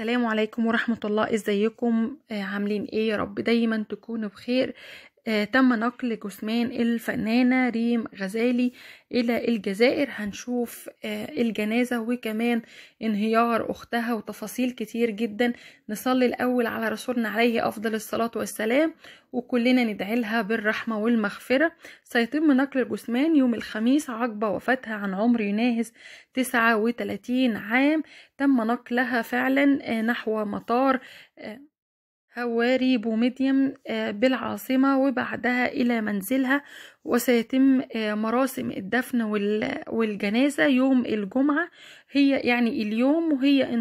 السلام عليكم ورحمة الله ازيكم آه، عاملين ايه يا رب دايما تكونوا بخير آه، تم نقل جثمان الفنانة ريم غزالي إلى الجزائر هنشوف آه، الجنازة وكمان انهيار أختها وتفاصيل كتير جدا نصلي الأول على رسولنا عليه أفضل الصلاة والسلام وكلنا ندعي لها بالرحمة والمغفرة سيتم نقل الجثمان يوم الخميس عقب وفاتها عن عمر يناهز 39 عام تم نقلها فعلا آه، نحو مطار هواري بومديم آه، بالعاصمة وبعدها إلى منزلها وسيتم آه، مراسم الدفن والجنازة يوم الجمعة هي يعني اليوم وهي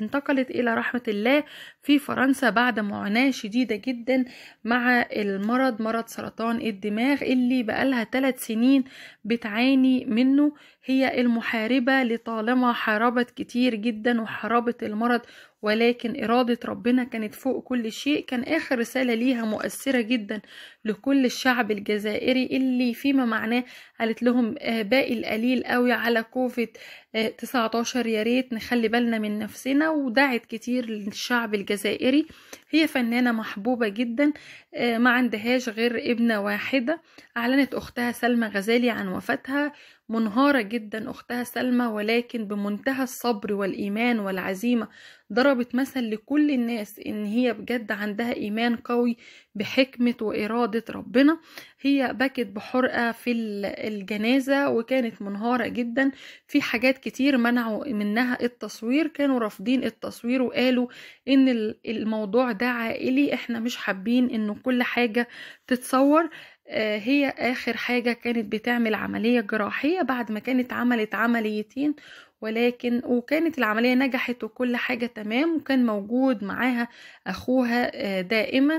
انتقلت إلى رحمة الله في فرنسا بعد معاناة شديدة جدا مع المرض مرض سرطان الدماغ اللي بقالها ثلاث سنين بتعاني منه هي المحاربة لطالما حاربت كتير جدا وحاربت المرض ولكن إرادة ربنا كانت فوق كل شيء كان آخر رسالة ليها مؤثرة جدا لكل الشعب الجزائري الجاري اللي فيما معناه قالت لهم آه، باقي القليل قوي على كوفة 19 يا ريت نخلي بالنا من نفسنا ودعت كتير للشعب الجزائري هي فنانة محبوبة جدا آه، ما عندهاش غير ابنة واحدة أعلنت أختها سلمى غزالي عن وفاتها منهارة جدا أختها سلمى ولكن بمنتهى الصبر والإيمان والعزيمة ضربت مثل لكل الناس إن هي بجد عندها إيمان قوي بحكمة وإرادة ربنا هي بكت بحرقة في الجنازة وكانت منهارة جدا في حاجات كتير منعوا منها التصوير كانوا رافضين التصوير وقالوا ان الموضوع ده عائلي احنا مش حابين ان كل حاجة تتصور آه، هي اخر حاجة كانت بتعمل عملية جراحية بعد ما كانت عملت عمليتين ولكن وكانت العملية نجحت وكل حاجة تمام وكان موجود معاها اخوها آه، دائما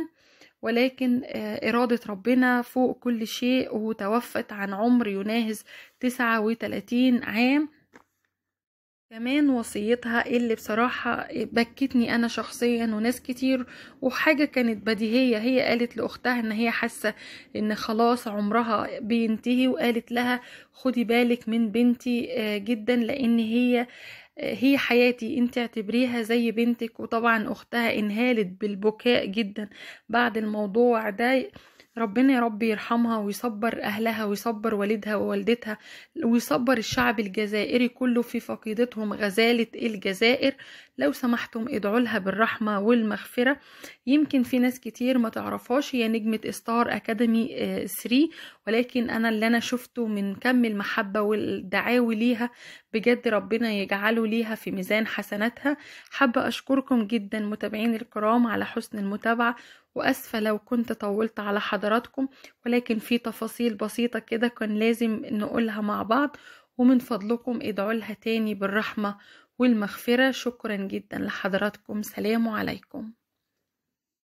ولكن آه، إرادة ربنا فوق كل شيء وتوفت عن عمر يناهز 39 عام كمان وصيتها اللي بصراحة بكتني أنا شخصيا وناس كتير وحاجة كانت بديهية هي قالت لأختها إن هي حاسة إن خلاص عمرها بينتهي وقالت لها خدي بالك من بنتي آه، جدا لأن هي آه، هي حياتي انت اعتبريها زي بنتك وطبعا اختها انهالت بالبكاء جدا بعد الموضوع ده ربنا يا رب يرحمها ويصبر أهلها ويصبر والدها ووالدتها ويصبر الشعب الجزائري كله في فقيدتهم غزالة الجزائر لو سمحتم ادعوا لها بالرحمة والمغفرة يمكن في ناس كتير ما تعرفاش هي نجمة ستار أكاديمي 3 آه، ولكن انا اللي انا شفته من كم المحبه والدعاوي ليها بجد ربنا يجعله ليها في ميزان حسناتها حابه اشكركم جدا متابعين الكرام على حسن المتابعه وأسفة لو كنت طولت على حضراتكم ولكن في تفاصيل بسيطة كده كان لازم نقولها مع بعض ومن فضلكم ادعوا لها تاني بالرحمة والمغفرة شكرا جدا لحضراتكم سلام عليكم